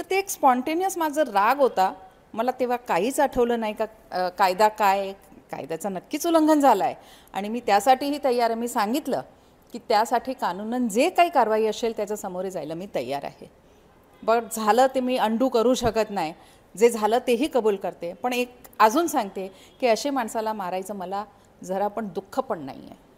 तर ते एक स्पॉन्टेनियस माझा राग होता मला तेव्हा काहीच आठवलं नाही का कायदा काय कायद्याचं नक्कीच उल्लंघन झालं आहे आणि मी त्यासाठीही तयार आहे मी सांगितलं की त्यासाठी कानूनन जे काही कारवाई असेल त्याच्या जायला मी तयार आहे बट झालं ते मी अंडू करू शकत नाही जे झालं तेही कबूल करते पण एक अजून सांगते की असे माणसाला मारायचं मला जरा पण दुःख पण नाही आहे